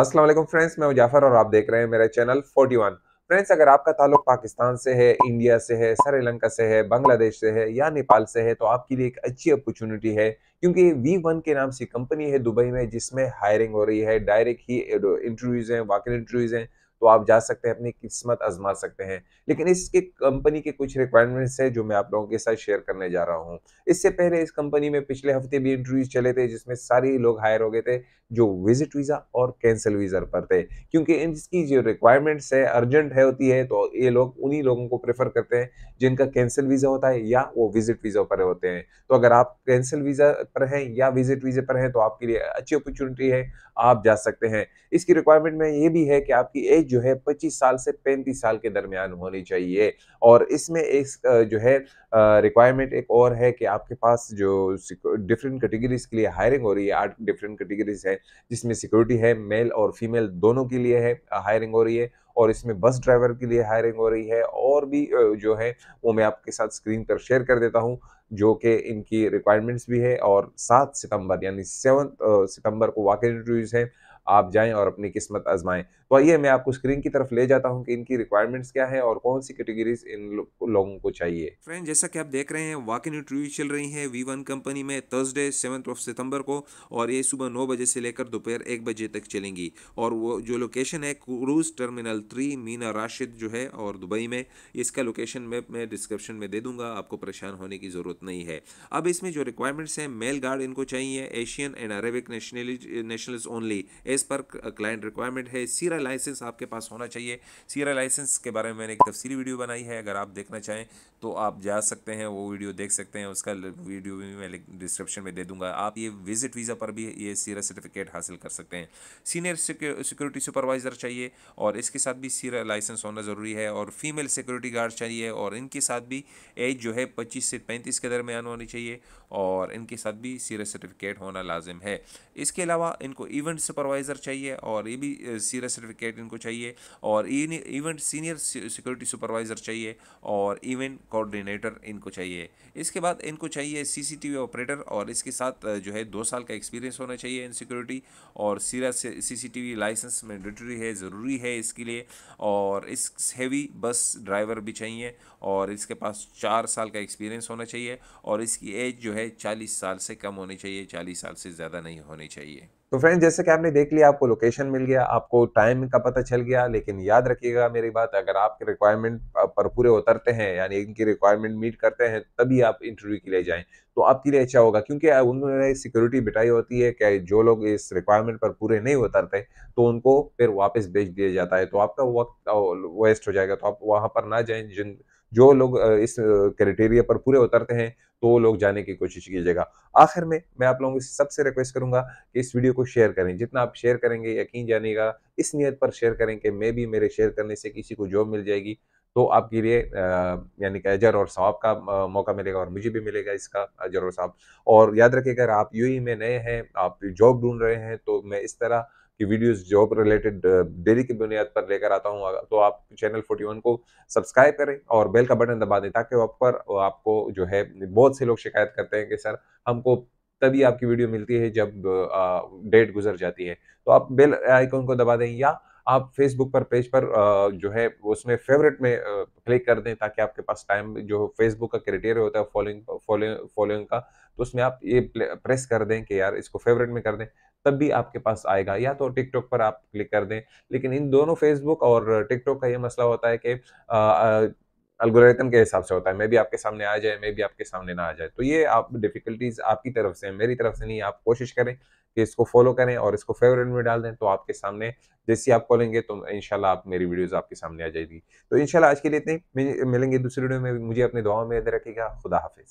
अस्सलाम वालेकुम फ्रेंड्स मैं मुजाफर और आप देख रहे हैं मेरा चैनल 41 फ्रेंड्स अगर आपका ताल्लुक पाकिस्तान से है इंडिया से है श्रीलंका से है बांग्लादेश से है या नेपाल से है तो आपके लिए एक अच्छी अपॉर्चुनिटी है क्योंकि वी वन के नाम से कंपनी है दुबई में जिसमें हायरिंग हो रही है डायरेक्ट ही इंटरव्यूज़ हैं वाकई इंटरव्यूज़ हैं तो आप जा सकते हैं अपनी किस्मत आजमा सकते हैं लेकिन इसके कंपनी के कुछ रिक्वायरमेंट्स हैं जो मैं आप लोगों के साथ शेयर करने जा रहा हूँ इससे पहले इस कंपनी में पिछले हफ्ते भी इंटरव्यूज चले थे जिसमें सारे लोग हायर हो गए थे जो विजिट वीज़ा और कैंसिल वीज़ा पर थे क्योंकि इसकी जो रिक्वायरमेंट्स है अर्जेंट है होती है तो ये लोग उन्हीं लोगों को प्रेफर करते हैं जिनका कैंसिल वीज़ा होता है या वो विजिट वीज़ा पर होते हैं तो अगर आप कैंसिल वीज़ा पर हैं या विजिट वीज़े पर हैं तो आपके लिए अच्छी अपॉर्चुनिटी है आप जा सकते हैं इसकी रिक्वायरमेंट में ये भी है कि आपकी एज जो है पच्चीस साल से पैंतीस साल के दरमियान होनी चाहिए और इसमें एक जो है रिक्वायरमेंट एक और है कि आपके पास जो डिफरेंट कैटेगरीज के लिए हायरिंग हो रही है आठ डिफरेंट कैटेगरीज हैं जिसमें सिक्योरिटी है मेल और फीमेल दोनों के लिए है हायरिंग हो रही है और इसमें बस ड्राइवर के लिए हायरिंग हो रही है और भी जो है वो मैं आपके साथ स्क्रीन पर शेयर कर देता हूँ जो कि इनकी रिक्वायरमेंट्स भी है और सात सितंबर यानी सेवन सितंबर को वाकई इंटरव्यूज़ है आप जाएं और अपनी किस्मत आजमाएं तो आइए मैं आपको स्क्रीन की तरफ ले जाता हूं कि इनकी रिक्वायरमेंट्स क्या है और कौन सी कैटेगरीज इन लो, लोगों को चाहिए फ्रेंड जैसा कि आप देख रहे हैं वाकिन इंटरव्यू चल रही है वी वन कंपनी में थर्सडे सेवन्थ ऑफ सितंबर को और ये सुबह नौ बजे से लेकर दोपहर एक बजे तक चलेंगी और वो जो लोकेशन है cruise terminal three Mina Rashid जो है और दुबई में इसका लोकेशन मैप मैं डिस्क्रिप्शन में दे दूंगा आपको परेशान होने की ज़रूरत नहीं है अब इसमें जो रिक्वायरमेंट्स हैं मेल गार्ड इनको चाहिए Asian and Arabic nationalist only as per client requirement है सीरा लाइसेंस आपके पास होना चाहिए सीरा लाइसेंस के बारे में मैंने एक तफसीली वीडियो बनाई है अगर आप देखना चाहें तो आप जा सकते हैं वो वीडियो देख सकते हैं उसका वीडियो भी मैं डिस्क्रिप्शन में दे दूंगा आप ये विजिट वीज़ा पर भी ये सीरा सर्टिफिकेट हासिल कर सकते हैं सीनियर सिक्योरिटी सुपरवाइज़र चाहिए और इसके साथ भी सीरा लाइसेंस होना ज़रूरी है और फीमेल सिक्योरिटी गार्ड चाहिए और इनके साथ भी एज जो है पच्चीस से पैंतीस के दरमियान होनी चाहिए और इनके साथ भी सीरा सर्टिफिकेट होना लाजिम है इसके अलावा इनको इवेंट सुपरवाइज सुपरवाइज़र चाहिए और ये भी सीरियर सर्टिफिकेट इनको चाहिए और इवेंट सीनियर सिक्योरिटी सुपरवाइज़र चाहिए और इवेंट कोऑर्डिनेटर इनको चाहिए इसके बाद इनको चाहिए सीसीटीवी ऑपरेटर और इसके साथ जो है दो साल का एक्सपीरियंस होना चाहिए इन सिक्योरिटी और सीरियर सीसीटीवी लाइसेंस मैंडेटरी है ज़रूरी है इसके लिए और इस हैवी बस ड्राइवर भी चाहिए और इसके पास चार साल का एक्सपीरियंस होना चाहिए और इसकी एज जो है चालीस साल से कम होनी चाहिए चालीस साल से ज़्यादा नहीं होनी चाहिए तो फ्रेंड्स जैसे कि आपने देख लिया आपको लोकेशन मिल गया आपको टाइम का पता चल गया लेकिन याद रखिएगा मेरी बात अगर आपके रिक्वायरमेंट पर पूरे उतरते हैं यानी इनकी रिक्वायरमेंट मीट करते हैं तभी आप इंटरव्यू के लिए जाएं तो आपके लिए अच्छा होगा क्योंकि उन्होंने सिक्योरिटी बिठाई होती है कि जो लोग इस रिक्वायरमेंट पर पूरे नहीं उतरते तो उनको फिर वापस भेज दिया जाता है तो आपका वक्त वेस्ट हो जाएगा तो आप वहाँ पर ना जाएँ जिन जो लोग इस क्राइटेरिया पर पूरे उतरते हैं तो लोग जाने की कोशिश कीजिएगा आखिर में मैं आप लोगों से सबसे रिक्वेस्ट करूंगा कि इस वीडियो को शेयर करें जितना आप शेयर करेंगे यकीन जानिएगा इस नियत पर शेयर करें कि मे भी मेरे शेयर करने से किसी को जॉब मिल जाएगी तो आपके लिए यानी कि अजर और साहब का मौका मिलेगा और मुझे भी मिलेगा इसका अजर और साहब और याद रखिए अगर आप यू e में नए हैं आप जॉब ढूंढ रहे हैं तो मैं इस तरह कि वीडियोस जॉब रिलेटेड डेली की बुनियाद पर लेकर आता हूँ तो आप चैनल फोर्टी को सब्सक्राइब करें और बेल का बटन दबा दें ताकि आप पर आपको जो है बहुत से लोग शिकायत करते हैं कि सर हमको तभी आपकी वीडियो मिलती है जब डेट गुजर जाती है तो आप बेल आइकॉन को दबा दें या आप फेसबुक पर पेज पर जो है उसमें फेवरेट में क्लिक कर दें ताकि आपके पास टाइम जो फेसबुक का क्राइटेरिया होता है फॉलोइंग फॉलोइंग का तो उसमें आप ये प्रेस कर दें कि यार इसको फेवरेट में कर दें तब भी आपके पास आएगा या तो टिकटॉक पर आप क्लिक कर दें लेकिन इन दोनों फेसबुक और टिकटॉक का ये मसला होता है कि अलगोरिथम के हिसाब से होता है मैं भी आपके सामने आ जाए मैं भी आपके सामने ना आ जाए तो ये आप डिफ़िकल्टीज़ आपकी तरफ से मेरी तरफ से नहीं आप कोशिश करें कि इसको फॉलो करें और इसको फेवरेट में डाल दें तो आपके सामने जैसे आप खोलेंगे तो इनशाला आप मेरी वीडियोज़ आपके सामने आ जाएगी तो इनशाला आज के लिए इतने मिलेंगे दूसरी वीडियो में मुझे अपने दुआओं में याद रखेगा खुदा हाफिज़